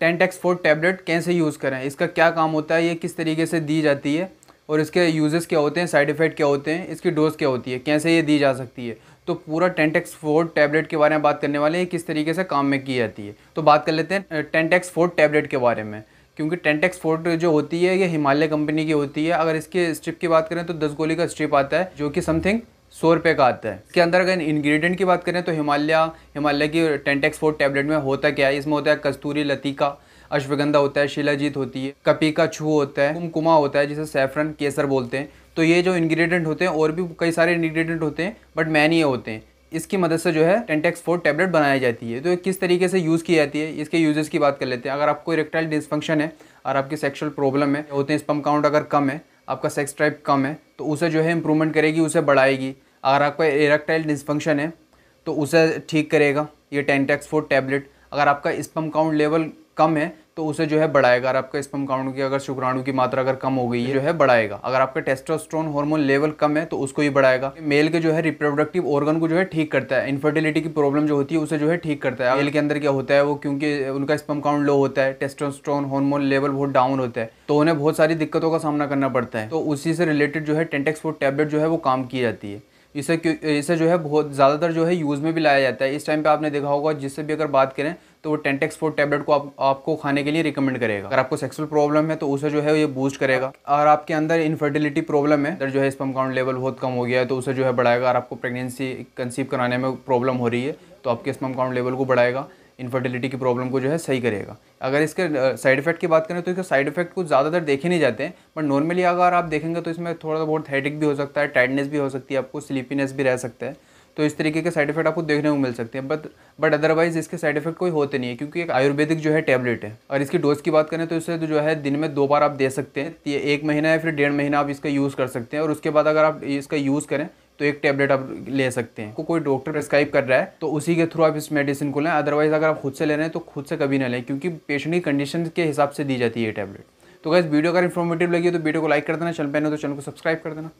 ten Tentex forte tablet कैसे use करें इसका क्या काम होता है ये किस तरीके से दी जाती है और इसके यूजेस क्या होते हैं साइड इफ़ेक्ट क्या होते हैं इसकी डोज क्या होती है कैसे ये दी जा सकती है तो पूरा टेंटेक्स फोर टैबलेट के बारे में बात करने वाले हैं किस तरीके से काम में की जाती है तो बात कर लेते हैं टेंटेक्स फोर टैबलेट के बारे में क्योंकि टेंटेक्स फोर्ट जो होती है ये हिमालय कंपनी की होती है अगर इसके स्ट्रिप की बात करें तो दस गोली का स्ट्रिप आता है जो कि समथिंग सौ रुपये का आता है इसके अंदर अगर इंग्रेडिएंट की बात करें तो हिमालय हिमालय की टेंटेक्स फोर टैबलेट में होता क्या है इसमें होता है कस्तूरी लतीका अश्वगंधा होता है शिलाजीत होती है कपी का छू होता है कुमकुमा होता है जिसे सैफरन केसर बोलते हैं तो ये जो इंग्रेडिएंट होते हैं और भी कई सारे इंग्रेडिएंट होते हैं बट मैन ये होते हैं इसकी मदद से जो है टेंटेक्स फोर टैबलेट बनाई जाती है तो किस तरीके से यूज़ की जाती है इसके यूजेस की बात कर लेते हैं अगर आपको इरेक्टाइल डिसफंक्शन है और आपकी सेक्शुअल प्रॉब्लम है होते हैं स्पम काउंट अगर कम है आपका सेक्स ड्राइव कम है तो उसे जो है इम्प्रूवमेंट करेगी उसे बढ़ाएगी अगर आपका इरेक्टाइल डिसफंक्शन है तो उसे ठीक करेगा ये टेंटेक्स फोर टैबलेट अगर आपका स्पम काउंट लेवल कम है तो उसे जो है बढ़ाएगा अगर आपका स्पम काउंट की अगर शुक्राणु की मात्रा अगर कम हो गई है जो है बढ़ाएगा अगर आपका टेस्टोस्ट्रोन हार्मोन लेवल कम है तो उसको ही बढ़ाएगा मेल के जो है रिप्रोडक्टिव ऑर्गन को जो है ठीक करता है इनफर्टिलिटी की प्रॉब्लम जो होती है उसे जो है ठीक करता है मेल के अंदर क्या होता है वो क्योंकि उनका स्पम काउंट लो होता है टेस्टोस्ट्रोन हार्मोन लेवल बहुत डाउन होता है तो उन्हें बहुत सारी दिक्कतों का सामना करना पड़ता है तो उसी से रिलेटेड जो है टेंटेक्स फोर टैबलेट जो है वो काम की जाती है इसे इसे जो है बहुत ज़्यादातर जो है यूज़ में भी लाया जाता है इस टाइम पे आपने देखा होगा जिससे भी अगर बात करें तो वो टेंटेक्स फोर टैबलेट को आप, आपको खाने के लिए रिकमेंड करेगा अगर आपको सेक्सुअल प्रॉब्लम है तो उसे जो है ये बूस्ट करेगा और आपके अंदर इनफर्टिलिटी प्रॉब्लम है अगर जो है स्पम काउंट लेवल बहुत कम हो गया है तो उसे जो है बढ़ाएगा और आपको प्रेगनेंसी कंसीव कराने में प्रॉब्लम हो रही है तो आपके स्पम काउंट लेवल को बढ़ाएगा इनफर्टिलिटी की प्रॉब्लम को जो है सही करेगा अगर इसके साइड इफेक्ट की बात करें तो इसके साइड इफेक्ट कुछ ज़्यादातर देखे नहीं जाते हैं बट नॉर्मली अगर आप देखेंगे तो इसमें थोड़ा बहुत हेडिक भी हो सकता है टाइटनेस भी हो सकती है आपको स्लीपीनेस भी रह सकता है तो इस तरीके के साइड इफेक्ट आपको देखने को मिल सकते हैं बट बट अदरवाइज़ इसके साइड इफेक्ट कोई होते नहीं है क्योंकि एक आयुर्वेदिक जो है टैबलेट है और इसकी डोज की बात करें तो इसे तो जो है दिन में दो बार आप दे सकते हैं एक महीना या फिर डेढ़ महीना आप इसका यूज़ कर सकते हैं और उसके बाद अगर आप इसका यूज़ करें तो एक टैबलेट आप ले सकते हैं को कोई डॉक्टर प्रिस्क्राइब कर रहा है तो उसी के थ्रू आप इस मेडिसिन को लें अदरवाइज़ अगर आप खुद से ले रहे हैं तो खुद से कभी ना लें क्योंकि पेशेंट की कंडीशन के हिसाब से दी जाती है ये टैबलेट तो अगर वीडियो अगर इन्फॉर्मेटिव लगी तो वीडियो को लाइक कर देना चैनल पर तो चैनल को सब्सक्राइब कर देना